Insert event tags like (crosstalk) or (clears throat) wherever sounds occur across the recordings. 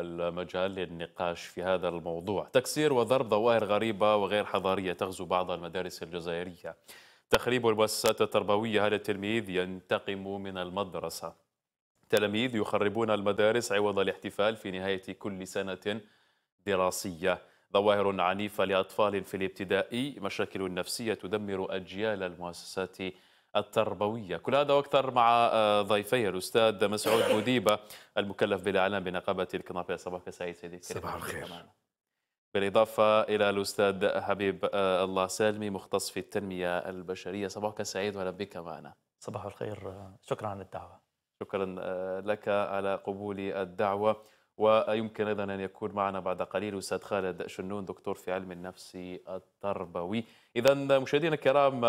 المجال للنقاش في هذا الموضوع تكسير وضرب ظواهر غريبة وغير حضارية تغزو بعض المدارس الجزائرية تخريب المؤسسات التربوية هذا التلميذ ينتقم من المدرسة تلاميذ يخربون المدارس عوض الاحتفال في نهاية كل سنة دراسية ظواهر عنيفة لأطفال في الابتدائي مشاكل نفسية تدمر أجيال المؤسسات التربوية كل هذا وأكثر مع آه، ضيفي الأستاذ مسعود مديبة (coughs) المكلف بالإعلام بنقابة الكنافه صباحك سعيد سيدي صباح الخير بالإضافة إلى الأستاذ حبيب آه، الله سالمي مختص في التنمية البشرية صباحك سعيد وأهلا بك معنا صباح الخير شكرا على الدعوة شكرا آه، لك على قبول الدعوة ويمكن أيضا أن يكون معنا بعد قليل أستاذ خالد شنون دكتور في علم النفس التربوي إذا مشاهدينا الكرام ده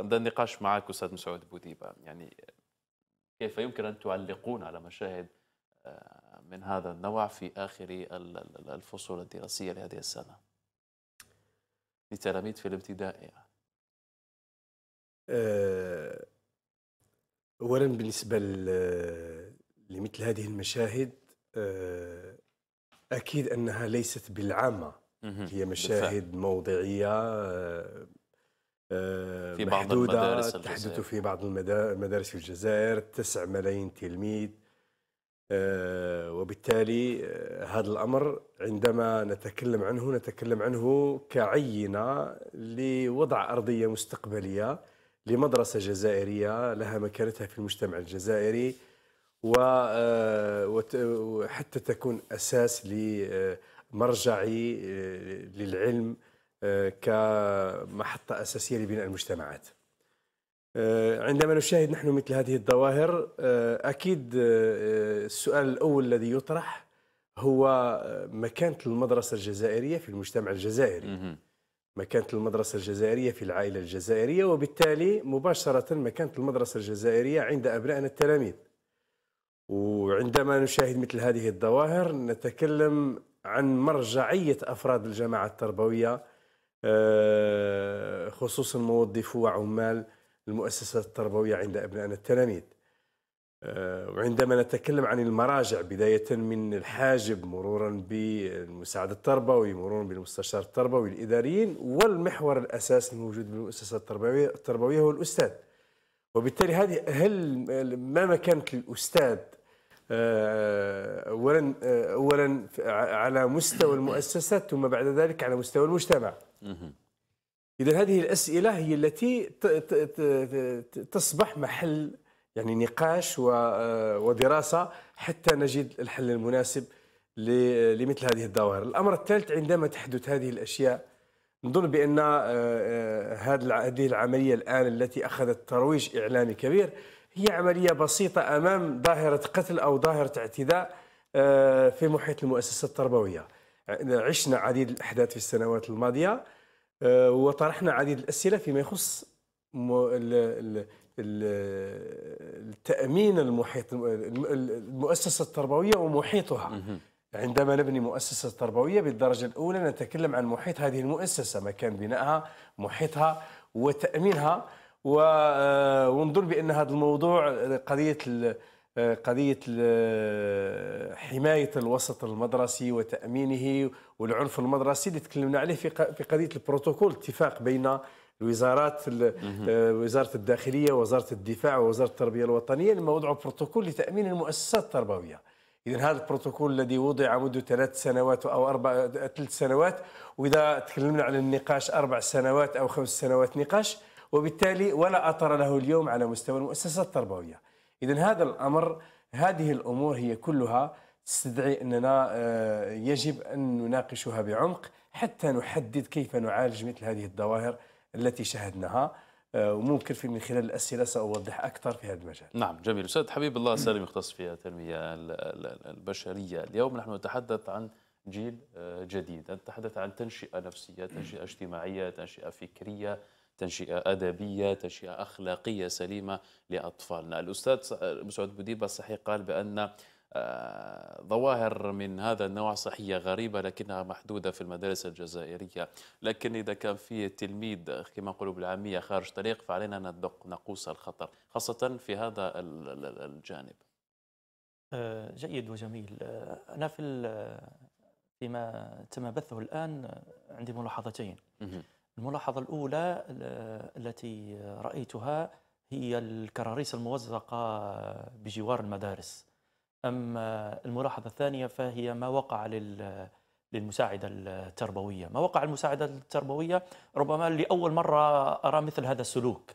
آه، النقاش معك أستاذ مسعود بوديبة يعني كيف يمكن أن تعلقون على مشاهد آه، من هذا النوع في آخر الفصول الدراسية لهذه السنة لتلاميذ في الابتدائي آه، اولا بالنسبه لمثل هذه المشاهد آه، اكيد انها ليست بالعامه هي مشاهد بالفعل. موضعيه آه، آه، في بعض المدارس تحدث في بعض المدارس في الجزائر 9 ملايين تلميذ وبالتالي هذا الامر عندما نتكلم عنه نتكلم عنه كعينه لوضع ارضيه مستقبليه لمدرسه جزائريه لها مكانتها في المجتمع الجزائري وحتى آه، تكون اساس لمرجعي آه، آه، للعلم كمحطه اساسيه لبناء المجتمعات. عندما نشاهد نحن مثل هذه الظواهر اكيد السؤال الاول الذي يطرح هو مكانه المدرسه الجزائريه في المجتمع الجزائري. مكانه المدرسه الجزائريه في العائله الجزائريه وبالتالي مباشره مكانه المدرسه الجزائريه عند ابنائنا التلاميذ. وعندما نشاهد مثل هذه الظواهر نتكلم عن مرجعية أفراد الجماعة التربوية آه، خصوصا موظفو وعمال المؤسسات التربوية عند أبنائنا التلاميذ آه، وعندما نتكلم عن المراجع بداية من الحاجب مرورا بالمساعد التربوي مرورا بالمستشار التربوي الإداريين والمحور الأساسي الموجود بالمؤسسة التربوية التربوية هو الأستاذ وبالتالي هذه هل ما مكانة الأستاذ آه، اولا آه، اولا على مستوى المؤسسات ثم بعد ذلك على مستوى المجتمع اذا هذه الاسئله هي التي تصبح محل يعني نقاش آه، ودراسه حتى نجد الحل المناسب لمثل هذه الظواهر الامر الثالث عندما تحدث هذه الاشياء نظن بان هذه العمليه الان التي اخذت ترويج اعلامي كبير هي عملية بسيطة أمام ظاهرة قتل أو ظاهرة اعتداء آه، في محيط المؤسسة التربوية عشنا عديد الأحداث في السنوات الماضية آه، وطرحنا عديد الأسئلة فيما يخص التأمين المحيط المؤسسة التربوية ومحيطها عندما نبني مؤسسة تربوية بالدرجة الأولى نتكلم عن محيط هذه المؤسسة مكان بنائها محيطها وتأمينها آه، ونظن بان هذا الموضوع آه، قضيه آه، قضيه حمايه الوسط المدرسي وتامينه والعنف المدرسي اللي تكلمنا عليه في قضيه البروتوكول اتفاق بين الوزارات وزاره الداخليه وزاره الدفاع ووزاره التربيه الوطنيه لما وضعوا بروتوكول لتامين المؤسسات التربويه اذا هذا البروتوكول الذي وضع منذ ثلاث سنوات او اربع ثلاث سنوات واذا تكلمنا على النقاش اربع سنوات او خمس سنوات نقاش وبالتالي ولا أثر له اليوم على مستوى المؤسسة التربوية إذا هذا الأمر هذه الأمور هي كلها تستدعي أننا آه، يجب أن نناقشها بعمق حتى نحدد كيف نعالج مثل هذه الظواهر التي شاهدناها آه، وممكن في من خلال الأسئلة سأوضح أكثر في هذا المجال نعم جميل أستاذ حبيب الله سالم يختص في التنمية البشرية اليوم نحن نتحدث عن جيل آه، جديد نتحدث عن تنشئة نفسية تنشئة اجتماعية تنشئة فكرية تنشئة أدبية تنشئة أخلاقية سليمة لأطفالنا الأستاذ مسعود بوديبة صحيح قال بأن آه، ظواهر من هذا النوع صحية غريبة لكنها محدودة في المدارس الجزائرية لكن إذا كان في تلميذ كما نقول بالعامية خارج طريق فعلينا ندق نقوس الخطر خاصة في هذا الجانب آه، جيد وجميل آه، أنا في فيما تم بثه الآن عندي ملاحظتين الملاحظة الأولى التي رأيتها هي الكراريس الموزقة بجوار المدارس أما الملاحظة الثانية فهي ما وقع للمساعدة التربوية ما وقع المساعدة التربوية ربما لأول مرة أرى مثل هذا السلوك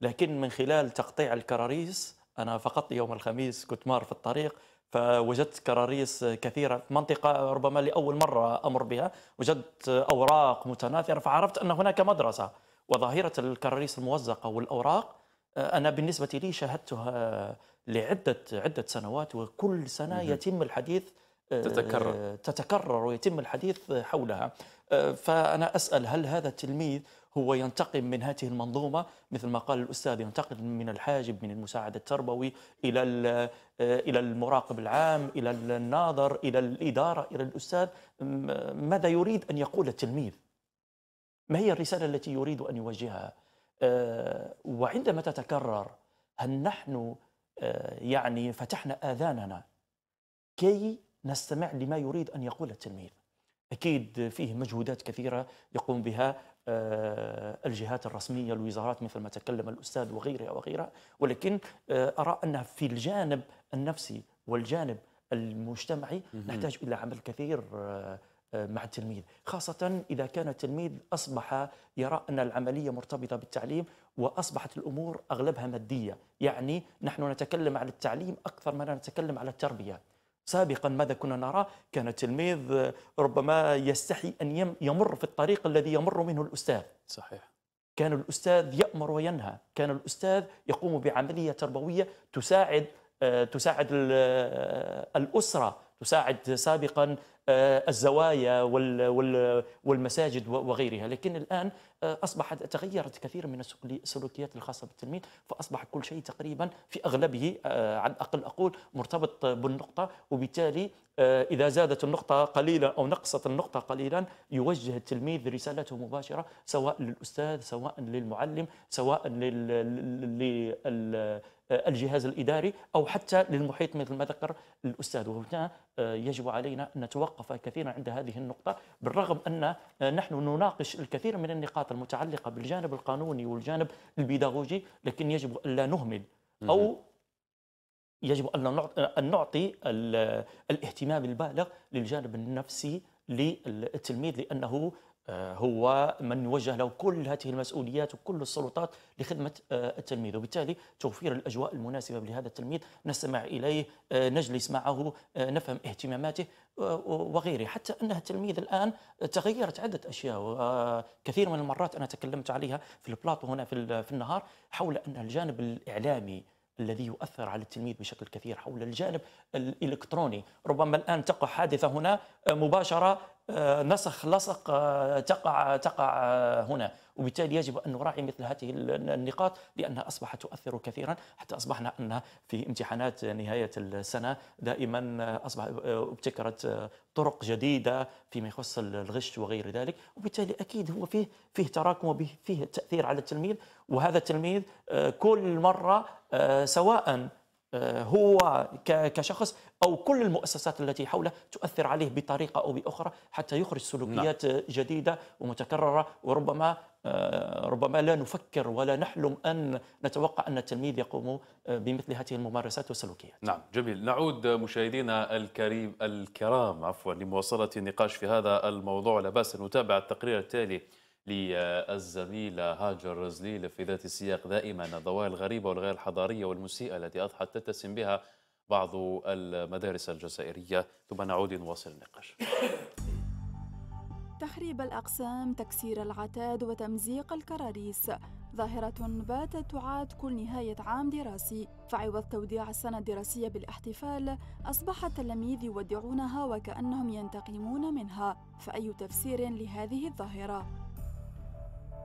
لكن من خلال تقطيع الكراريس أنا فقط يوم الخميس كنت مار في الطريق فوجدت كراريس كثيرة منطقة ربما لأول مرة أمر بها وجدت أوراق متناثرة فعرفت أن هناك مدرسة وظاهرة الكراريس الموزقة والأوراق آه، أنا بالنسبة لي شاهدتها لعدة عدة سنوات وكل سنة يتم الحديث آه، تتكرر تتكرر ويتم الحديث حولها آه، فأنا أسأل هل هذا التلميذ هو ينتقم من هذه المنظومه مثل ما قال الاستاذ ينتقم من الحاجب من المساعد التربوي الى آه، الى المراقب العام الى الناظر الى الاداره الى الاستاذ ماذا يريد ان يقول التلميذ ما هي الرساله التي يريد ان يوجهها آه، وعندما تتكرر هل نحن آه، يعني فتحنا اذاننا كي نستمع لما يريد ان يقول التلميذ اكيد فيه مجهودات كثيره يقوم بها آه، الجهات الرسمية الوزارات مثل ما تكلم الأستاذ وغيرها وغيرها ولكن آه، أرى أنها في الجانب النفسي والجانب المجتمعي نحتاج إلى عمل كثير آه، مع التلميذ خاصة إذا كان التلميذ أصبح يرى أن العملية مرتبطة بالتعليم وأصبحت الأمور أغلبها مادية يعني نحن نتكلم عن التعليم أكثر ما نتكلم على التربية سابقا ماذا كنا نرى كان التلميذ آه، ربما يستحي أن يمر في الطريق الذي يمر منه الأستاذ صحيح كان الأستاذ يأمر وينهى كان الأستاذ يقوم بعملية تربوية تساعد آه، تساعد آه، الأسرة تساعد سابقا آه، الزوايا والمساجد وغيرها لكن الآن آه، أصبحت تغيرت كثير من السلوكيات الخاصة بالتلميذ فأصبح كل شيء تقريبا في أغلبه آه، على الأقل أقول مرتبط بالنقطة وبالتالي إذا زادت النقطة قليلا أو نقصت النقطة قليلا يوجه التلميذ رسالته مباشرة سواء للأستاذ سواء للمعلم سواء لل الجهاز الاداري او حتى للمحيط مثل ما ذكر الاستاذ وهنا آه، يجب علينا ان نتوقف كثيرا عند هذه النقطه بالرغم ان آه، نحن نناقش الكثير من النقاط المتعلقه بالجانب القانوني والجانب البيداغوجي لكن يجب الا نهمل او يجب ان نعطي الاهتمام البالغ للجانب النفسي للتلميذ لانه آه، هو من يوجه له كل هذه المسؤوليات وكل السلطات لخدمة آه، التلميذ وبالتالي توفير الأجواء المناسبة لهذا التلميذ نستمع إليه آه، نجلس معه نفهم اهتماماته وغيره حتى أن التلميذ الآن تغيرت عدة أشياء وكثير من المرات أنا تكلمت عليها في البلاطو هنا في النهار حول أن الجانب الإعلامي الذي يؤثر على التلميذ بشكل كثير حول الجانب الالكتروني ربما الان تقع حادثه هنا آه، مباشره آه، نسخ لصق آه، تقع تقع آه، هنا وبالتالي يجب أن نراعي مثل هذه النقاط لأنها أصبحت تؤثر كثيرا حتى أصبحنا أن في امتحانات نهاية السنة دائما أصبح ابتكرت طرق جديدة فيما يخص الغش وغير ذلك وبالتالي أكيد هو فيه فيه تراكم وفيه تأثير على التلميذ وهذا التلميذ كل مرة سواء آه، هو كشخص او كل المؤسسات التي حوله تؤثر عليه بطريقه او باخرى حتى يخرج سلوكيات نعم. جديده ومتكرره وربما آه، ربما لا نفكر ولا نحلم ان نتوقع ان التلميذ يقوم آه، بمثل هذه الممارسات والسلوكيات. نعم جميل، نعود مشاهدينا الكريم الكرام عفوا لمواصله النقاش في هذا الموضوع لا باس نتابع التقرير التالي للزميلة هاجر زليل في ذات السياق دائما الظواهر الغريبة والغير حضارية والمسيئة التي أضحت تتسم بها بعض المدارس الجزائرية ثم نعود نواصل النقاش تحريب الأقسام تكسير العتاد وتمزيق الكراريس ظاهرة باتت تعاد كل نهاية عام دراسي فعوض توديع السنة الدراسية بالاحتفال أصبح التلاميذ يودعونها وكأنهم ينتقمون منها فأي تفسير لهذه الظاهرة؟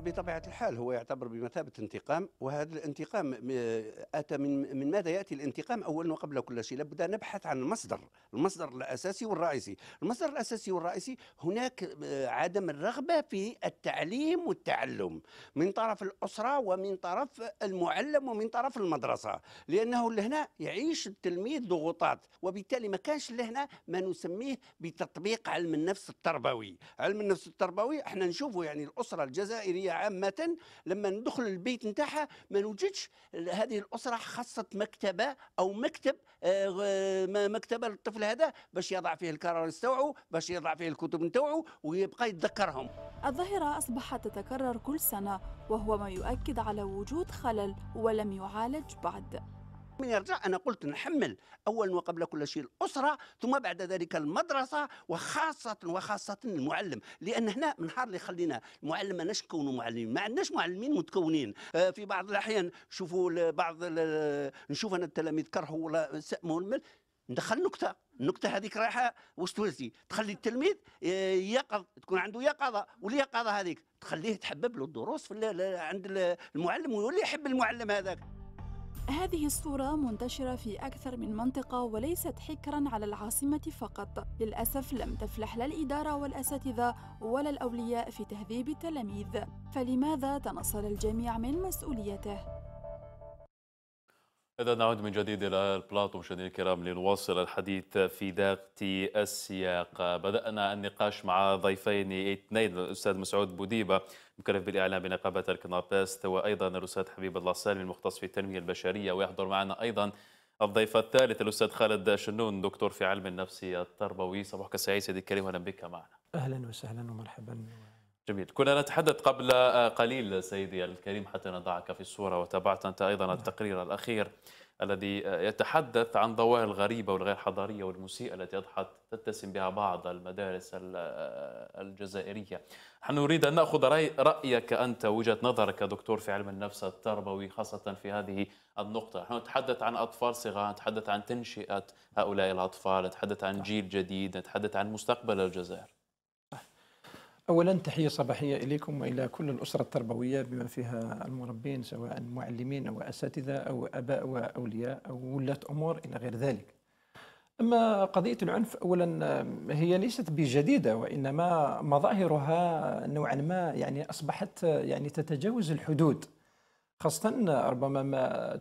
بطبيعة الحال هو يعتبر بمثابة انتقام وهذا الانتقام آه، أتى من من ماذا يأتي الانتقام أولا وقبل كل شيء لابد أن نبحث عن المصدر المصدر الأساسي والرئيسي المصدر الأساسي والرئيسي هناك آه، عدم الرغبة في التعليم والتعلم من طرف الأسرة ومن طرف المعلم ومن طرف المدرسة لأنه لهنا يعيش التلميذ ضغوطات وبالتالي ما كانش لهنا ما نسميه بتطبيق علم النفس التربوي علم النفس التربوي احنا نشوفه يعني الأسرة الجزائرية الاسرائيليه عامه لما ندخل البيت نتاعها ما نوجدش هذه الاسره خاصه مكتبه او مكتب آه، مكتبه للطفل هذا باش يضع فيه الكراريس تاعو باش يضع فيه الكتب نتاعو ويبقى يتذكرهم الظاهره اصبحت تتكرر كل سنه وهو ما يؤكد على وجود خلل ولم يعالج بعد من يرجع أنا قلت نحمل أولا وقبل كل شيء الأسرة ثم بعد ذلك المدرسة وخاصة وخاصة المعلم لأن هنا من حار اللي خلينا المعلم ما نكونوا معلمين ما عندناش معلمين متكونين آه، في بعض الأحيان شوفوا بعض نشوف أنا التلاميذ كرهوا ولا سأموا المل ندخل نكته النكته هذيك رايحه واش توزي تخلي التلميذ آه، يقظ تكون عنده يقظه واليقظه هذيك تخليه تحبب له الدروس في عند المعلم ويولي يحب المعلم هذاك هذه الصورة منتشرة في أكثر من منطقة وليست حكرا على العاصمة فقط للأسف لم تفلح لا الإدارة والأساتذة ولا الأولياء في تهذيب التلاميذ فلماذا تنصل الجميع من مسؤوليته؟ إذا نعود من جديد إلى البلاطو مشاهدينا الكرام لنواصل الحديث في داغة السياق بدأنا النقاش مع ضيفين اثنين الأستاذ مسعود بوديبة مكلف بالإعلام بنقابة الكنابست وأيضا الأستاذ حبيب الله سالم المختص في التنمية البشرية ويحضر معنا أيضا الضيف الثالث الأستاذ خالد شنون دكتور في علم النفس التربوي صباحك سعيد سيدي الكريم أهلا بك معنا أهلا وسهلا ومرحبا جميل كنا نتحدث قبل آه، قليل سيدي الكريم حتى نضعك في الصورة وتابعت أنت أيضا نعم. التقرير الأخير الذي آه، يتحدث عن ظواهر الغريبة والغير حضارية والمسيئة التي أضحت تتسم بها بعض المدارس آه، الجزائرية نحن نريد أن نأخذ رأيك أنت وجهة نظرك دكتور في علم النفس التربوي خاصة في هذه النقطة نحن نتحدث عن أطفال صغار نتحدث عن تنشئة هؤلاء الأطفال نتحدث عن نعم. جيل جديد نتحدث عن مستقبل الجزائر أولا تحية صباحية إليكم وإلى كل الأسرة التربوية بما فيها المربين سواء معلمين أو أساتذة أو أباء وأولياء أو ولاة أمور إلى غير ذلك أما قضية العنف أولا هي ليست بجديدة وإنما مظاهرها نوعا ما يعني أصبحت يعني تتجاوز الحدود خاصة ربما ما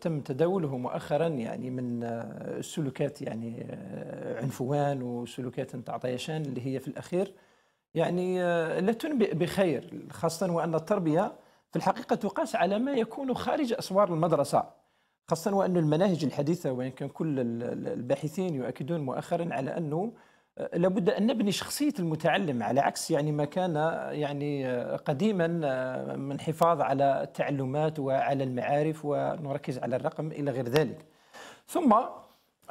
تم تداوله مؤخرا يعني من سلوكات يعني عنفوان وسلوكات تعطيشان اللي هي في الأخير يعني آه، لا تنبئ بخير خاصة وأن التربية في الحقيقة تقاس على ما يكون خارج أسوار المدرسة خاصة وأن المناهج الحديثة وإن كان كل الباحثين يؤكدون مؤخرا على أنه آه، لابد أن نبني شخصية المتعلم على عكس يعني ما كان آه، يعني قديما من حفاظ على التعلمات وعلى المعارف ونركز على الرقم إلى غير ذلك ثم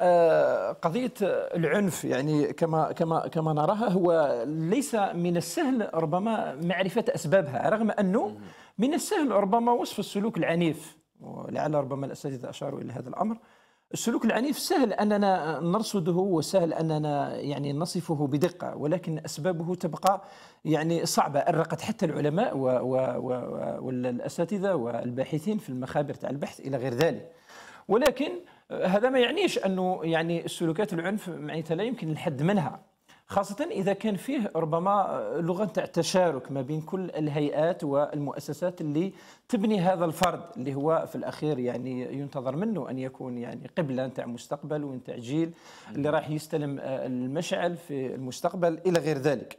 آه، قضيه العنف يعني كما كما كما نراها هو ليس من السهل ربما معرفه اسبابها رغم انه من السهل ربما وصف السلوك العنيف ولعل ربما الاساتذه اشاروا الى هذا الامر السلوك العنيف سهل اننا نرصده وسهل اننا يعني نصفه بدقه ولكن اسبابه تبقى يعني صعبه ارقت حتى العلماء والاساتذه والباحثين في المخابر تاع البحث الى غير ذلك ولكن هذا ما يعنيش انه يعني السلوكات العنف معناتها لا يمكن الحد منها خاصة إذا كان فيه ربما لغة تاع تشارك ما بين كل الهيئات والمؤسسات اللي تبني هذا الفرد اللي هو في الأخير يعني ينتظر منه أن يكون يعني قبلة تاع مستقبل ونتاع جيل اللي راح يستلم المشعل في المستقبل إلى غير ذلك.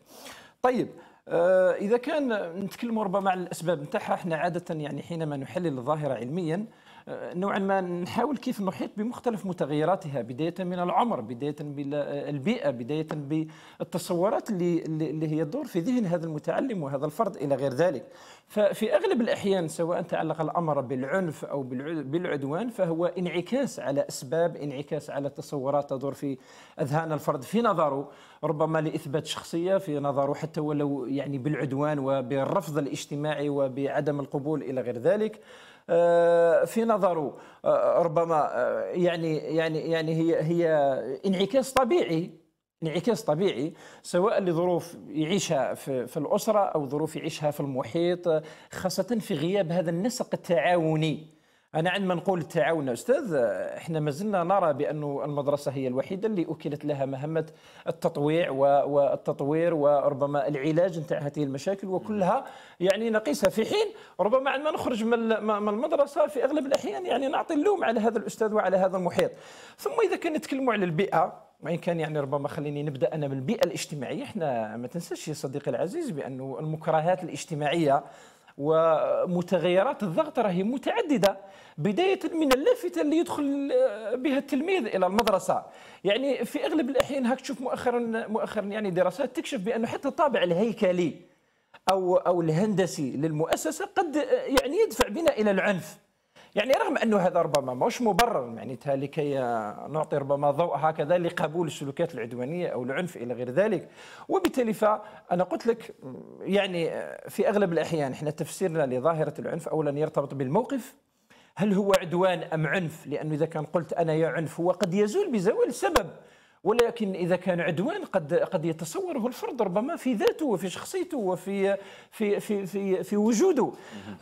طيب آه، إذا كان نتكلم ربما على الأسباب نتاعها احنا عادة يعني حينما نحلل الظاهرة علميا آه، نوعا ما نحاول كيف نحيط بمختلف متغيراتها بدايه من العمر بدايه بالبيئه بدايه بالتصورات اللي اللي هي تدور في ذهن هذا المتعلم وهذا الفرد الى غير ذلك ففي اغلب الاحيان سواء تعلق الامر بالعنف او بالعدوان فهو انعكاس على اسباب انعكاس على تصورات تدور في اذهان الفرد في نظره ربما لاثبات شخصيه في نظره حتى ولو يعني بالعدوان وبالرفض الاجتماعي وبعدم القبول الى غير ذلك آه، في نظره آه، ربما آه، يعني يعني يعني هي هي انعكاس طبيعي انعكاس طبيعي سواء لظروف يعيشها في, في الاسره او ظروف يعيشها في المحيط خاصه في غياب هذا النسق التعاوني انا عندما نقول التعاون استاذ احنا ما زلنا نرى بان المدرسه هي الوحيده اللي اكلت لها مهمه التطويع والتطوير وربما العلاج نتاع هذه المشاكل وكلها يعني نقيسها في حين ربما عندما نخرج من المدرسه في اغلب الاحيان يعني نعطي اللوم على هذا الاستاذ وعلى هذا المحيط ثم اذا كان نتكلموا على البيئه وان كان يعني ربما خليني نبدا انا من البيئه الاجتماعيه احنا ما تنساش يا صديقي العزيز بانه المكرهات الاجتماعيه ومتغيرات الضغط راهي متعدده بدايه من اللافته اللي يدخل آه، بها التلميذ الى المدرسه يعني في اغلب الاحيان هاك تشوف مؤخرا مؤخرا يعني دراسات تكشف بانه حتى الطابع الهيكلي او او الهندسي للمؤسسه قد آه، يعني يدفع بنا الى العنف يعني رغم أنه هذا ربما مش مبرر معناتها يعني لكي نعطي ربما ضوء هكذا لقبول السلوكات العدوانية أو العنف إلى غير ذلك وبالتالي فأنا قلت لك يعني في أغلب الأحيان احنا تفسيرنا لظاهرة العنف أولا يرتبط بالموقف هل هو عدوان أم عنف لأنه إذا كان قلت أنا يا عنف هو قد يزول بزوال السبب ولكن اذا كان عدوان قد قد يتصوره الفرد ربما في ذاته وفي شخصيته وفي في في في, في وجوده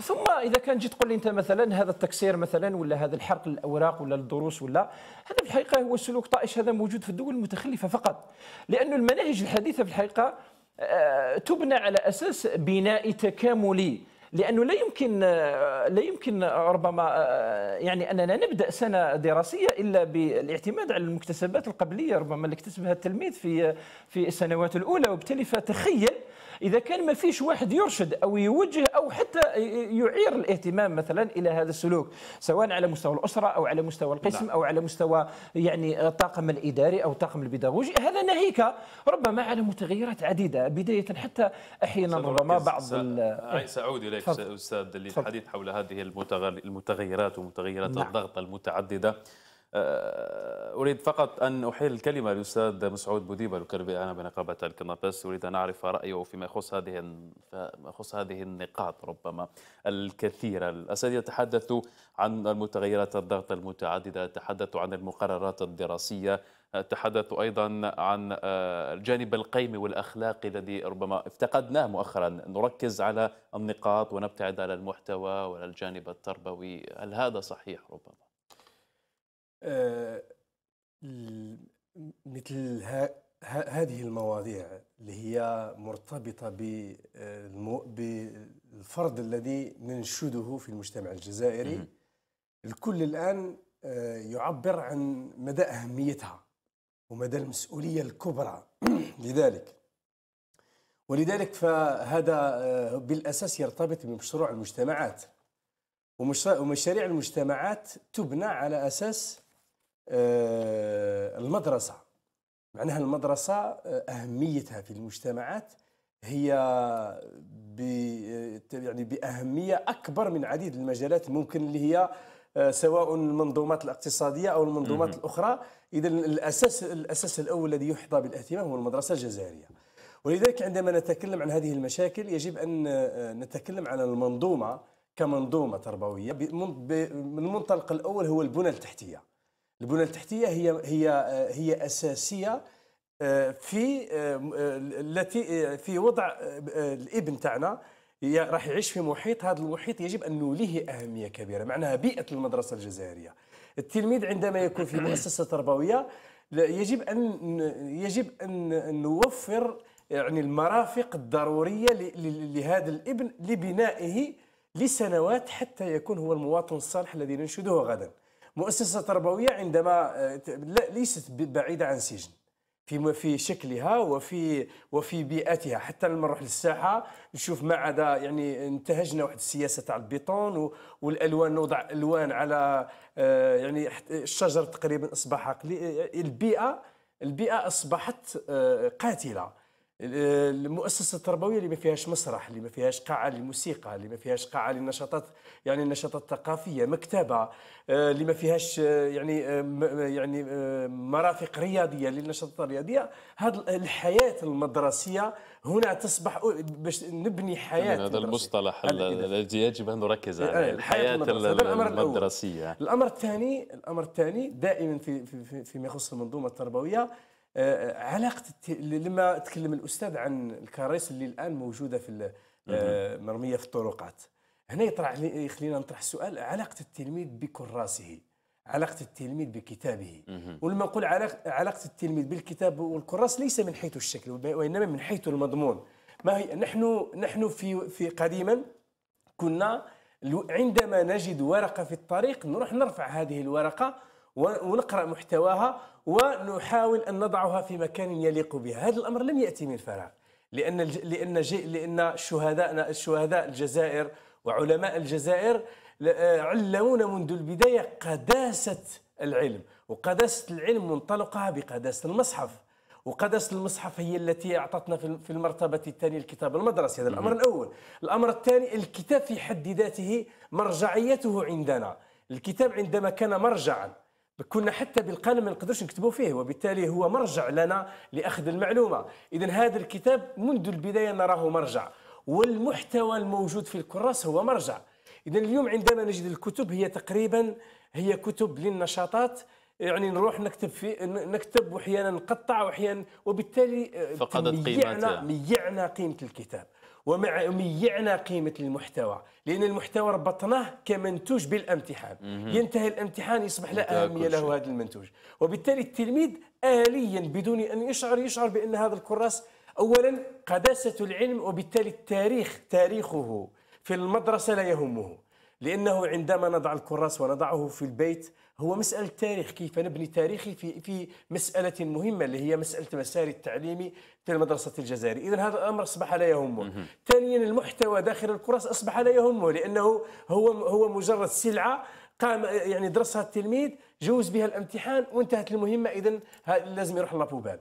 ثم اذا كان جيت تقول لي انت مثلا هذا التكسير مثلا ولا هذا الحرق للاوراق ولا للدروس ولا هذا في الحقيقه هو سلوك طائش هذا موجود في الدول المتخلفه فقط لانه المناهج الحديثه في الحقيقه آه، تبنى على اساس بناء تكاملي لانه لا يمكن لا يمكن ربما يعني اننا نبدا سنه دراسيه الا بالاعتماد على المكتسبات القبليه ربما اللي اكتسبها التلميذ في في السنوات الاولى وبالتالي فتخيل اذا كان ما فيش واحد يرشد او يوجه او حتى يعير الاهتمام مثلا الى هذا السلوك سواء على مستوى الاسره او على مستوى القسم لا. نعم. او على مستوى يعني الطاقم الاداري او الطاقم البيداغوجي هذا ناهيك ربما على متغيرات عديده بدايه حتى احيانا ربما بعض سأ... إيه. ساعود اليك استاذ للحديث حول هذه المتغيرات ومتغيرات نعم. الضغط المتعدده أه، أريد فقط أن أحيل الكلمة للأستاذ مسعود بوديبة الكربي أنا بنقابة الكنابس أريد أن أعرف رأيه فيما يخص هذه فيما يخص هذه النقاط ربما الكثيرة الأساتذة يتحدثوا عن المتغيرات الضغط المتعددة تحدثوا عن المقررات الدراسية تحدثوا أيضا عن أه، الجانب القيمي والأخلاقي الذي ربما افتقدناه مؤخرا نركز على النقاط ونبتعد على المحتوى وعلى الجانب التربوي هل هذا صحيح ربما؟ آه، مثل هذه المواضيع اللي هي مرتبطة آه، بالفرد الذي ننشده في المجتمع الجزائري الكل الآن آه، يعبر عن مدى أهميتها ومدى المسؤولية الكبرى (clears throat) لذلك ولذلك فهذا بالأساس يرتبط بمشروع المجتمعات ومشاريع المجتمعات تبنى على أساس آه، المدرسة معناها المدرسة آه، أهميتها في المجتمعات هي آه، يعني بأهمية أكبر من عديد المجالات ممكن اللي هي سواء المنظومات الاقتصادية أو المنظومات الأخرى إذا الأساس الأساس الأول الذي يحظى بالاهتمام هو المدرسة الجزائرية ولذلك عندما نتكلم عن هذه المشاكل يجب أن نتكلم عن المنظومة كمنظومة تربوية من المنطلق الأول هو البنى التحتية البنى التحتيه هي هي هي اساسيه آه، في آه، آه، التي في وضع الابن تاعنا راح يعيش في محيط هذا المحيط يجب ان نوليه اهميه كبيره معناها بيئه المدرسه الجزائريه التلميذ عندما يكون في مؤسسه تربويه يجب ان يجب ان نوفر يعني المرافق الضروريه لهذا الابن لبنائه لسنوات حتى يكون هو المواطن الصالح الذي ننشده غدا مؤسسة تربوية عندما آه، ليست بعيدة عن سجن في في شكلها وفي وفي بيئتها حتى لما نروح للساحه نشوف ما عدا يعني انتهجنا واحد السياسه تاع البيطون والالوان نوضع الوان على آه، يعني الشجر تقريبا اصبح آه، البيئه البيئه اصبحت قاتله المؤسسه التربويه اللي ما فيهاش مسرح اللي ما فيهاش قاعه للموسيقى اللي ما فيهاش قاعه للنشاطات يعني النشاطات الثقافيه مكتبه آه، اللي ما فيهاش آه، يعني آه، يعني مرافق رياضيه للنشاطات الرياضيه هذه الحياه المدرسيه هنا تصبح باش نبني حياه هذا المصطلح الذي يجب ان نركز عليه الحياه المدرسيه الامر الثاني الامر الثاني دائما في فيما يخص المنظومه التربويه آه، علاقه لما تكلم الاستاذ عن الكراريس اللي الان موجوده في آه، مرميه في الطرقات هنا يطرح يخلينا نطرح السؤال علاقه التلميذ بكراسه علاقه التلميذ بكتابه ولما نقول علاقه التلميذ بالكتاب والكراس ليس من حيث الشكل وانما من حيث المضمون ما هي نحن نحن في في قديما كنا عندما نجد ورقه في الطريق نروح نرفع هذه الورقه ونقرا محتواها ونحاول أن نضعها في مكان يليق بها هذا الأمر لم يأتي من فراغ لأن لأن لأن شهداءنا شهداء الجزائر وعلماء الجزائر علمونا منذ البداية قداسة العلم وقداسة العلم منطلقها بقداسة المصحف وقداسة المصحف هي التي أعطتنا في المرتبة الثانية الكتاب المدرسي هذا الأمر الأول الأمر الثاني الكتاب في حد ذاته مرجعيته عندنا الكتاب عندما كان مرجعاً كنا حتى بالقلم ما نقدرش نكتبوا فيه وبالتالي هو مرجع لنا لاخذ المعلومه اذا هذا الكتاب منذ البدايه نراه مرجع والمحتوى الموجود في الكراس هو مرجع اذا اليوم عندما نجد الكتب هي تقريبا هي كتب للنشاطات يعني نروح نكتب في نكتب واحيانا نقطع واحيانا وبالتالي آه، فقدت قيمتها ميعنا قيمه الكتاب ومع ميعنا قيمة المحتوى لأن المحتوى ربطناه كمنتوج بالامتحان ينتهي الامتحان يصبح لا أهمية له هذا المنتوج وبالتالي التلميذ آليا بدون أن يشعر يشعر بأن هذا الكراس أولا قداسة العلم وبالتالي التاريخ تاريخه في المدرسة لا يهمه لأنه عندما نضع الكراس ونضعه في البيت هو مسألة تاريخ كيف نبني تاريخي في في مسألة مهمة اللي هي مسألة مساري التعليمي في المدرسة الجزائرية، إذا هذا الأمر أصبح لا يهمه. ثانيا المحتوى داخل الكورس أصبح لا يهمه لأنه هو هو مجرد سلعة قام يعني درسها التلميذ جوز بها الامتحان وانتهت المهمة إذا لازم يروح لابوبال.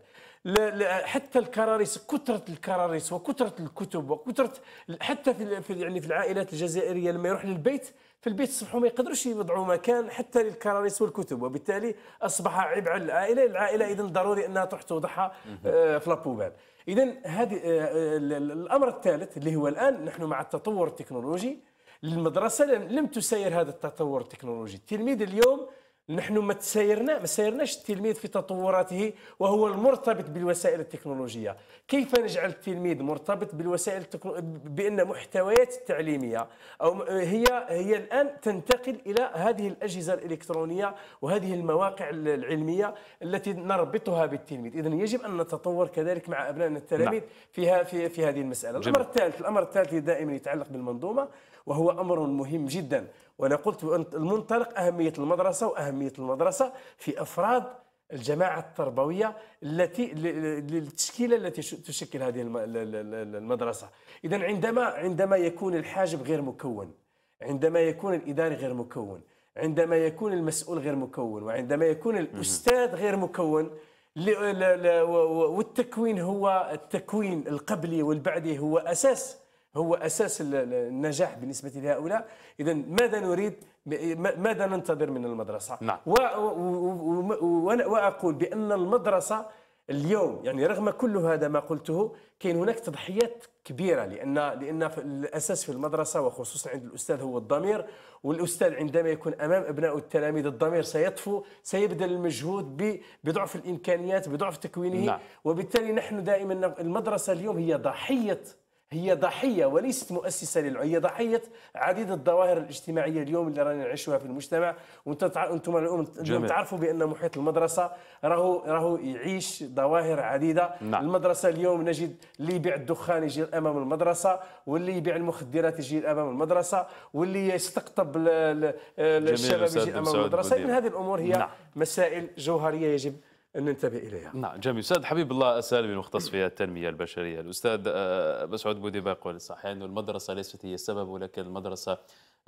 حتى الكراريس كثرة الكراريس وكثرة الكتب وكثرة حتى في يعني في العائلات الجزائرية لما يروح للبيت في البيت صبحوا ما يقدروش يوضعوا مكان حتى للكراريس والكتب وبالتالي اصبح عبء على العائله العائله اذا ضروري انها تروح توضعها آه، في لابوبال اذا هذه آه، الامر الثالث اللي هو الان نحن مع التطور التكنولوجي المدرسه لم تسير هذا التطور التكنولوجي التلميذ اليوم نحن ما تسايرنا ما سايرناش التلميذ في تطوراته وهو المرتبط بالوسائل التكنولوجيه كيف نجعل التلميذ مرتبط بالوسائل التكنو... بان محتويات التعليميه او هي هي الان تنتقل الى هذه الاجهزه الالكترونيه وهذه المواقع العلميه التي نربطها بالتلميذ اذا يجب ان نتطور كذلك مع ابنائنا التلاميذ نعم. فيها في في هذه المساله الامر الثالث الامر الثالث دائما يتعلق بالمنظومه وهو امر مهم جدا وانا قلت المنطلق اهميه المدرسه واهميه أهمية المدرسة في إفراد الجماعة التربوية التي للتشكيلة التي تشكل هذه المدرسة إذا عندما عندما يكون الحاجب غير مكون عندما يكون الإداري غير مكون عندما يكون المسؤول غير مكون وعندما يكون الأستاذ غير مكون والتكوين هو التكوين القبلي والبعدي هو أساس هو اساس النجاح بالنسبه لهؤلاء اذا ماذا نريد ماذا ننتظر من المدرسه نعم. واقول بان المدرسه اليوم يعني رغم كل هذا ما قلته كاين هناك تضحيات كبيره لان لان في الاساس في المدرسه وخصوصا عند الاستاذ هو الضمير والاستاذ عندما يكون امام ابناء التلاميذ الضمير سيطفو سيبذل المجهود بضعف الامكانيات بضعف تكوينه نعم. وبالتالي نحن دائما المدرسه اليوم هي ضحيه هي ضحيه وليست مؤسسه للعي هي ضحيه عديد الظواهر الاجتماعيه اليوم اللي رانا نعيشوها في المجتمع وانتم اليوم تعرفوا بان محيط المدرسه راهو راهو يعيش ظواهر عديده نعم. المدرسه اليوم نجد اللي يبيع الدخان يجي امام المدرسه واللي يبيع المخدرات يجي امام المدرسه واللي يستقطب الشباب يجي امام المدرسه هذه الامور هي نعم. مسائل جوهريه يجب أن ننتبه إليها نعم جميل أستاذ حبيب الله السالمي المختص في التنمية البشرية الأستاذ آه، آه، مسعود يقول صحيح انه المدرسة ليست هي السبب ولكن المدرسة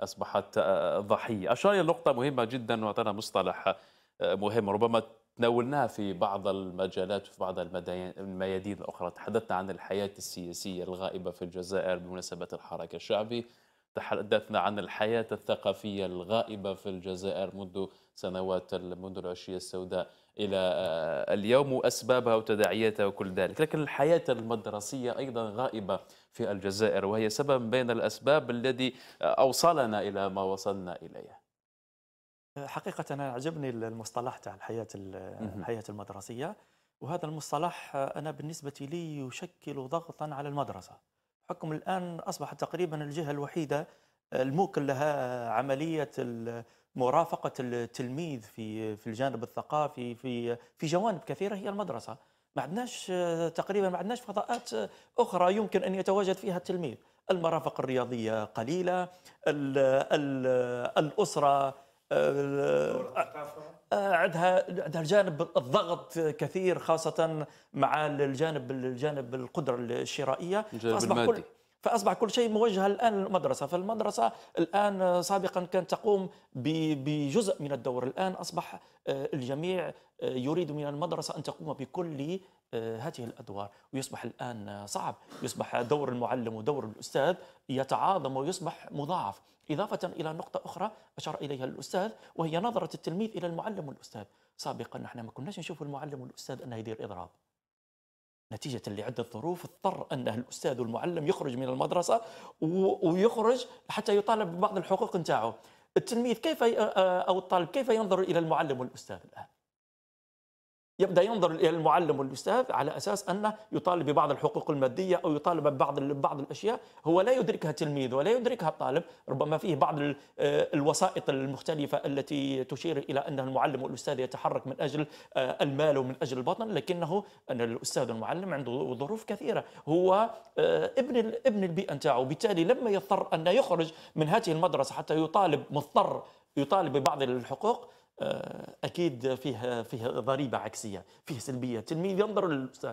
أصبحت آه، ضحية أشار إلى نقطة مهمة جدا وأعطانا مصطلح مهم ربما تناولناها في بعض المجالات وفي بعض الميادين الأخرى تحدثنا عن الحياة السياسية الغائبة في الجزائر بمناسبة الحراك الشعبي تحدثنا عن الحياة الثقافية الغائبة في الجزائر منذ سنوات منذ العشية السوداء إلى آه، اليوم وأسبابها وتداعياتها وكل ذلك لكن الحياة المدرسية أيضا غائبة في الجزائر وهي سبب بين الأسباب الذي آه، أوصلنا إلى ما وصلنا إليه حقيقة عجبني المصطلح تاع الحياة الحياة المدرسية وهذا المصطلح آه، أنا بالنسبة لي يشكل ضغطا على المدرسة حكم الآن أصبحت تقريبا الجهة الوحيدة الموكل لها عملية مرافقه التلميذ في في الجانب الثقافي في في جوانب كثيره هي المدرسه ما عندناش آه، تقريبا ما عندناش فضاءات اخرى يمكن ان يتواجد فيها التلميذ المرافق الرياضيه قليله ال الـ الاسره آه، آه، عندها عندها الجانب الضغط كثير خاصه مع الجانب الجانب القدره الشرائيه الجانب المادي كل فاصبح كل شيء موجه الان للمدرسه فالمدرسه الان سابقا كانت تقوم بجزء من الدور الان اصبح آه، الجميع آه، يريد من المدرسه ان تقوم بكل آه، هذه الادوار ويصبح الان صعب يصبح دور المعلم ودور الاستاذ يتعاظم ويصبح مضاعف اضافه الى نقطه اخرى اشار اليها الاستاذ وهي نظره التلميذ الى المعلم والاستاذ سابقا نحن ما كناش نشوف المعلم والاستاذ انه يدير اضراب نتيجة لعدة ظروف اضطر أنه الأستاذ والمعلم يخرج من المدرسة ويخرج حتى يطالب ببعض الحقوق نتاعه التلميذ كيف أو الطالب كيف ينظر إلى المعلم والأستاذ الآن يبدا ينظر الى المعلم والاستاذ على اساس انه يطالب ببعض الحقوق الماديه او يطالب ببعض بعض الاشياء هو لا يدركها التلميذ ولا يدركها الطالب، ربما فيه بعض آه، الوسائط المختلفه التي تشير الى ان المعلم والاستاذ يتحرك من اجل آه، المال ومن اجل البطن، لكنه ان الاستاذ والمعلم عنده ظروف كثيره، هو آه، ابن ابن البيئه نتاعه بالتالي لما يضطر ان يخرج من هذه المدرسه حتى يطالب مضطر يطالب ببعض الحقوق آه، اكيد فيه فيه ضريبه عكسيه فيه سلبيه التلميذ ينظر للاستاذ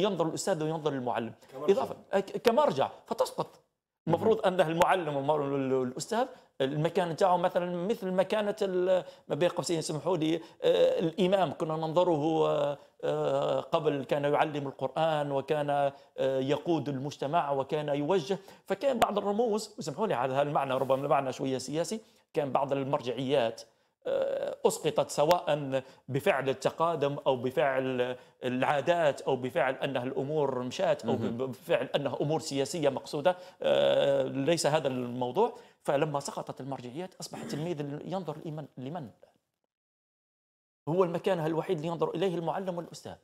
ينظر الاستاذ وينظر للمعلم كمرجع. اضافه كمرجع فتسقط المفروض ان المعلم والاستاذ المكان تاعه مثلا مثل مكانه ما بين قوسين سمحوا لي آه، الامام كنا ننظره آه، قبل كان يعلم القران وكان يقود المجتمع وكان يوجه فكان بعض الرموز وسمحوا لي على هذا المعنى ربما المعنى شويه سياسي كان بعض المرجعيات آه، اسقطت سواء بفعل التقادم او بفعل العادات او بفعل انها الامور مشات او بفعل انها امور سياسيه مقصوده آه، ليس هذا الموضوع فلما سقطت المرجعيات اصبح التلميذ ينظر لمن هو المكان الوحيد اللي ينظر اليه المعلم والاستاذ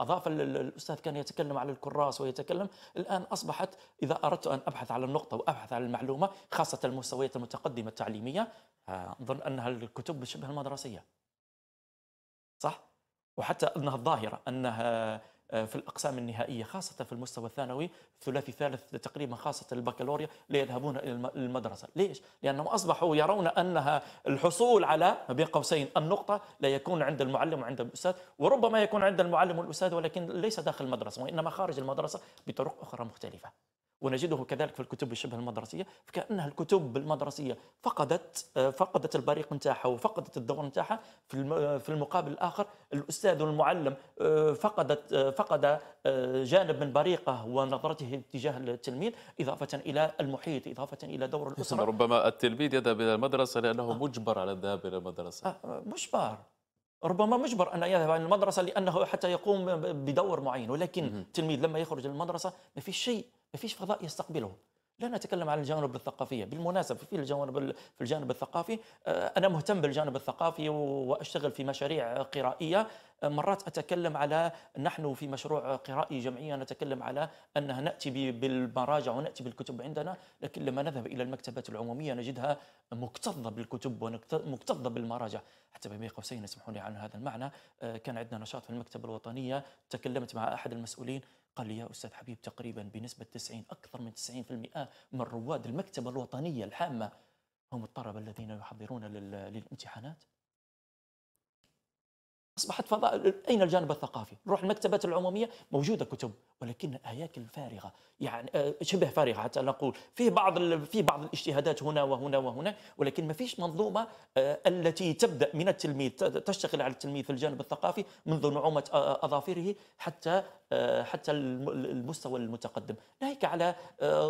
أضاف الأستاذ كان يتكلم على الكراس ويتكلم الآن أصبحت إذا أردت أن أبحث على النقطة وأبحث على المعلومة خاصة المستويات المتقدمة التعليمية أظن أنها الكتب شبه المدرسية صح؟ وحتى أنها الظاهرة أنها آه، في الأقسام النهائية خاصة في المستوى الثانوي ثلاثي ثالث تقريبا خاصة البكالوريا لا يذهبون إلى المدرسة ليش؟ لأنهم أصبحوا يرون أنها الحصول على بين قوسين النقطة لا يكون عند المعلم وعند الأستاذ وربما يكون عند المعلم والأستاذ ولكن ليس داخل المدرسة وإنما خارج المدرسة بطرق أخرى مختلفة ونجده كذلك في الكتب شبه المدرسيه فكانها الكتب المدرسيه فقدت آه، فقدت البريق نتاعها وفقدت الدور نتاعها في آه، المقابل الاخر الاستاذ والمعلم آه، فقدت فقد جانب من بريقه ونظرته تجاه التلميذ اضافه الى المحيط اضافه الى دور الاسره ربما التلميذ يذهب الى المدرسه لانه مجبر على الذهاب الى المدرسه مجبر ربما مجبر ان يذهب الى المدرسه لانه حتى يقوم بدور معين ولكن التلميذ لما يخرج من المدرسه ما في شيء ما فيش فضاء يستقبله لا نتكلم عن الجوانب الثقافية بالمناسبة في الجوانب في الجانب الثقافي آه، أنا مهتم بالجانب الثقافي وأشتغل في مشاريع قرائية آه، مرات أتكلم على نحن في مشروع قرائي جمعية نتكلم على أنها نأتي بالمراجع ونأتي بالكتب عندنا لكن لما نذهب إلى المكتبات العمومية نجدها مكتظة بالكتب ومكتظة بالمراجع حتى بين قوسين اسمحوا لي عن هذا المعنى آه، كان عندنا نشاط في المكتبة الوطنية تكلمت مع أحد المسؤولين قال لي يا أستاذ حبيب تقريبا بنسبة 90 أكثر من 90% من رواد المكتبة الوطنية الحامة هم الطلبة الذين يحضرون للامتحانات اصبحت فضاء اين الجانب الثقافي؟ نروح المكتبات العموميه موجوده كتب ولكن هياكل فارغه يعني آه، شبه فارغه حتى نقول في بعض في بعض الاجتهادات هنا وهنا وهنا ولكن ما فيش منظومه آه، التي تبدا من التلميذ تشتغل على التلميذ في الجانب الثقافي منذ نعومه آه، اظافره حتى حتى المستوى المتقدم ناهيك على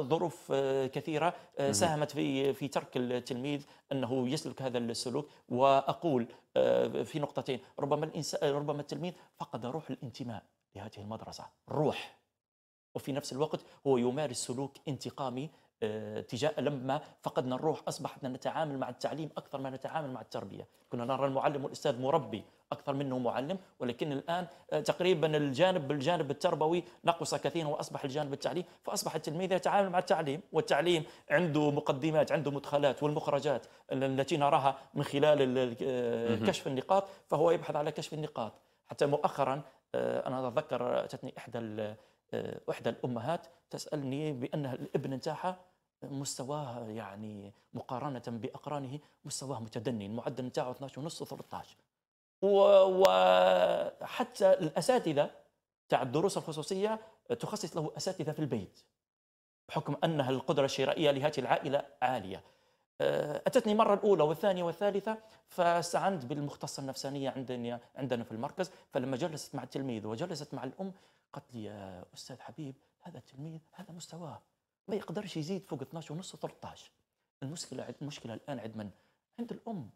ظروف كثيره ساهمت في في ترك التلميذ انه يسلك هذا السلوك واقول آه، في نقطتين ربما الإنسان ربما التلميذ فقد روح الانتماء لهذه المدرسة روح وفي نفس الوقت هو يمارس سلوك انتقامي آه، تجاه لما فقدنا الروح اصبحنا نتعامل مع التعليم اكثر ما نتعامل مع التربيه، كنا نرى المعلم والاستاذ مربي اكثر منه معلم، ولكن الان آه، تقريبا الجانب بالجانب التربوي نقص كثيرا واصبح الجانب التعليم، فاصبح التلميذ يتعامل مع التعليم، والتعليم عنده مقدمات، عنده مدخلات والمخرجات التي نراها من خلال آه، كشف النقاط، فهو يبحث على كشف النقاط، حتى مؤخرا انا اتذكر اتتني احدى احدى الامهات تسالني بان الابن نتاعها مستواه يعني مقارنه باقرانه مستواه متدني المعدل نتاعه 12 ونص 13 وحتى الاساتذه تاع الدروس الخصوصيه تخصص له اساتذه في البيت بحكم انها القدره الشرائيه لهذه العائله عاليه آه، اتتني المره الاولى والثانيه والثالثه فاستعنت بالمختصه النفسانيه عندنا عندنا في المركز فلما جلست مع التلميذ وجلست مع الام قالت لي يا استاذ حبيب هذا التلميذ هذا مستواه ما يقدرش يزيد فوق 12 ونص و 13 المشكله عند المشكله الان عند من؟ عند الام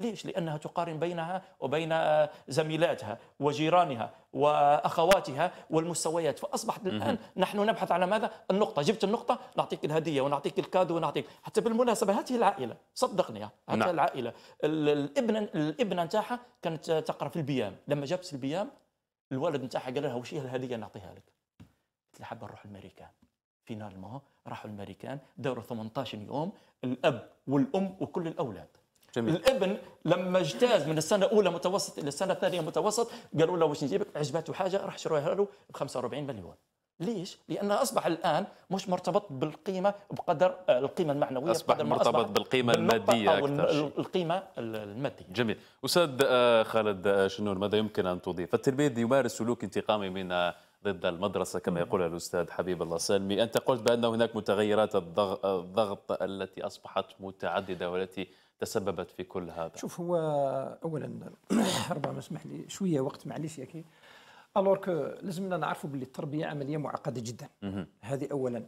ليش؟ لانها تقارن بينها وبين آه، زميلاتها وجيرانها واخواتها والمستويات فاصبحت الان نحن نبحث على ماذا؟ النقطه، جبت النقطه نعطيك الهديه ونعطيك الكادو ونعطيك حتى بالمناسبه هذه العائله صدقني هذه نعم. العائله الابن الابنه نتاعها كانت تقرا في البيام، لما جابت البيام الوالد نتاعها قال لها وش هي الهديه نعطيها لك؟ قلت لها حابه نروح لامريكا فينالمون راحوا الامريكان داروا 18 يوم الاب والام وكل الاولاد جميل. الابن لما اجتاز من السنه الاولى متوسط الى السنه الثانيه متوسط قالوا له واش نجيبك عجبته حاجه راح شروها له ب 45 مليون ليش؟ لانه اصبح الان مش مرتبط بالقيمه بقدر آه، القيمه المعنويه اصبح مرتبط أصبح بالقيمه الماديه او القيمه الماديه جميل استاذ آه، خالد آه، شنور ماذا يمكن ان تضيف؟ التلميذ يمارس سلوك انتقامي من ضد المدرسة كما يقول الأستاذ حبيب الله سلمي أنت قلت بأن هناك متغيرات الضغط التي أصبحت متعددة والتي تسببت في كل هذا شوف هو أولا (clears throat) ربما اسمح لي شوية وقت معليش ياكي كي لازمنا نعرفوا باللي التربية عملية معقدة جدا هذه أولا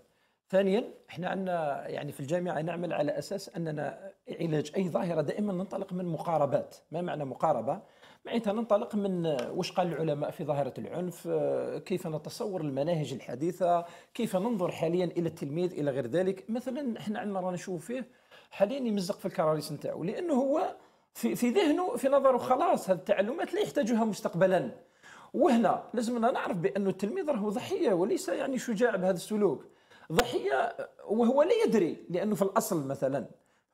ثانيا احنا عندنا يعني في الجامعه نعمل على اساس اننا علاج اي ظاهره دائما ننطلق من مقاربات، ما معنى مقاربه؟ معناتها ننطلق من آه، وش قال العلماء في ظاهرة العنف آه، كيف نتصور المناهج الحديثة كيف ننظر حاليا إلى التلميذ إلى غير ذلك مثلا احنا عندنا رانا نشوف فيه حاليا يمزق في الكراريس نتاعو لأنه هو في, في ذهنه في نظره خلاص هذه التعلمات لا يحتاجها مستقبلا وهنا لازمنا نعرف بأن التلميذ راهو ضحية وليس يعني شجاع بهذا السلوك ضحية وهو لا يدري لأنه في الأصل مثلا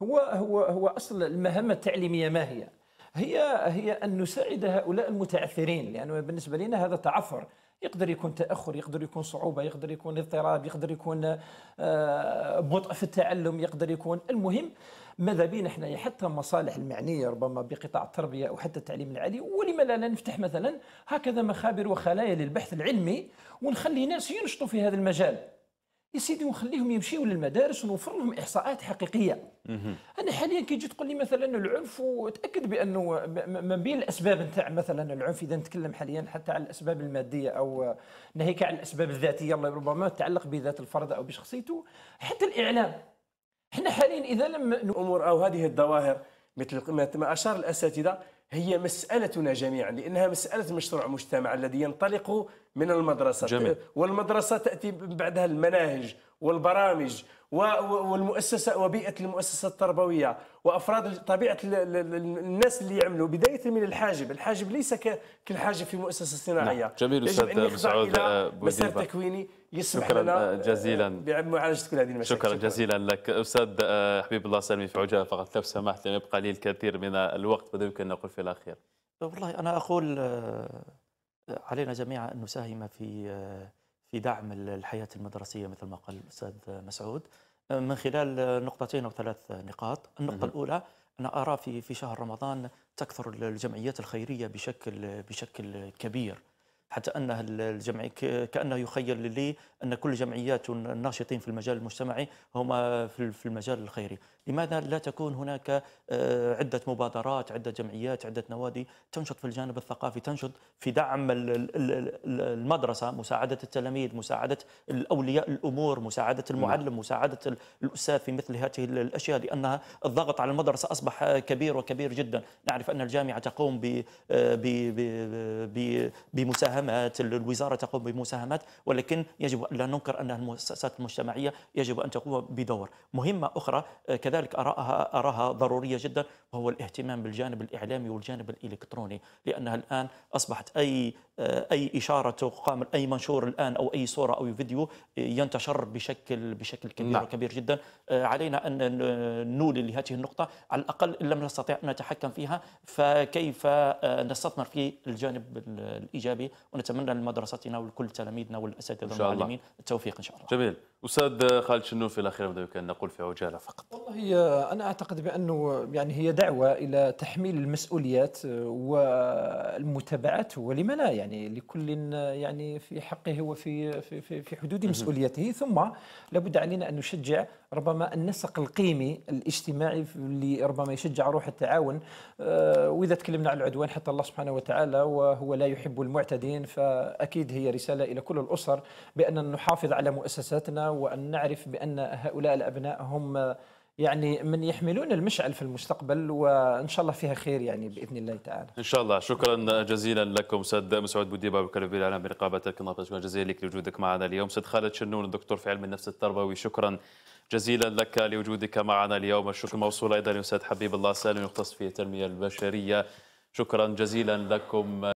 هو هو هو أصل المهمة التعليمية ما هي؟ هي هي ان نساعد هؤلاء المتعثرين لانه بالنسبه لنا هذا تعثر يقدر يكون تاخر يقدر يكون صعوبه يقدر يكون اضطراب يقدر يكون آه، بطء في التعلم يقدر يكون المهم ماذا بينا احنا حتى مصالح المعنيه ربما بقطاع التربيه او حتى التعليم العالي ولما لا نفتح مثلا هكذا مخابر وخلايا للبحث العلمي ونخلي ناس ينشطوا في هذا المجال يا سيدي ونخليهم يمشيوا للمدارس ونوفر لهم احصاءات حقيقيه انا حاليا كي تجي تقول لي مثلا العنف وتاكد بانه من بين الاسباب نتاع مثلا العنف اذا نتكلم حاليا حتى على الاسباب الماديه او ناهيك عن الاسباب الذاتيه ربما تتعلق بذات الفرد او بشخصيته حتى الاعلام احنا حاليا اذا لم الامور او هذه الظواهر مثل ما اشار الاساتذه هي مسالتنا جميعا لانها مساله مشروع مجتمع الذي ينطلق من المدرسة جميل. والمدرسة تأتي بعدها المناهج والبرامج والمؤسسة وبيئة المؤسسة التربوية وأفراد طبيعة الناس اللي يعملوا بداية من الحاجب الحاجب ليس كالحاجب في مؤسسة صناعية نعم. جميل أستاذ مسعود آه، مسار تكويني يسمح شكرا لنا آه، جزيلا بمعالجة كل هذه المشاكل شكرا, شكرا جزيلا لك أستاذ آه، حبيب الله سلمي في عجالة فقط لو سمحت لم يبقى لي الكثير من الوقت ماذا يمكن أن نقول في الأخير والله أنا أقول علينا جميعا أن نساهم في في دعم الحياة المدرسية مثل ما قال الأستاذ مسعود من خلال نقطتين أو ثلاث نقاط النقطة الأولى أنا أرى في في شهر رمضان تكثر الجمعيات الخيرية بشكل بشكل كبير حتى أنها الجمعي كأنه يخيل لي أن كل جمعيات الناشطين في المجال المجتمعي هم في المجال الخيري لماذا لا تكون هناك آه، عدة مبادرات عدة جمعيات عدة نوادي تنشط في الجانب الثقافي تنشط في دعم المدرسة مساعدة التلاميذ مساعدة الأولياء الأمور مساعدة نعم. المعلم مساعدة الأستاذ في مثل هذه الأشياء لأنها الضغط على المدرسة أصبح آه، كبير وكبير جدا نعرف أن الجامعة تقوم ب آه، بمساهمات الوزارة تقوم بمساهمات ولكن يجب أن لا ننكر أن المؤسسات المجتمعية يجب أن تقوم بدور مهمة أخرى كذلك لذلك أراها, أراها ضرورية جدا وهو الاهتمام بالجانب الإعلامي والجانب الإلكتروني لأنها الآن أصبحت أي أي إشارة تقام أي منشور الآن أو أي صورة أو فيديو ينتشر بشكل بشكل كبير نعم. كبير جدا آه، علينا أن نولي لهذه النقطة على الأقل إن لم نستطيع أن نتحكم فيها فكيف آه، نستثمر في الجانب الإيجابي ونتمنى لمدرستنا ولكل تلاميذنا والأساتذة والمعلمين التوفيق إن شاء الله جميل أستاذ خالد في الأخير نقول في عجالة فقط والله هذه آه، انا اعتقد بانه آه، يعني هي دعوه الى تحميل المسؤوليات آه، والمتابعات ولم لا يعني لكل يعني في حقه وفي في في, في حدود مسؤوليته ثم لابد علينا ان نشجع ربما النسق القيمي الاجتماعي اللي ربما يشجع روح التعاون واذا تكلمنا عن العدوان حتى الله سبحانه وتعالى وهو لا يحب المعتدين فاكيد هي رساله الى كل الاسر بان نحافظ على مؤسساتنا وان نعرف بان هؤلاء الابناء هم يعني من يحملون المشعل في المستقبل وان شاء الله فيها خير يعني باذن الله تعالى. ان شاء الله شكرا جزيلا لكم استاذ مسعود بوديبه وكاله في الاعلام برقابه الكنابه شكرا جزيلا لك لوجودك معنا اليوم استاذ خالد شنون الدكتور في علم النفس التربوي شكرا جزيلا لك لوجودك معنا اليوم الشكر موصول ايضا للاستاذ حبيب الله سالم يختص في التنميه البشريه شكرا جزيلا لكم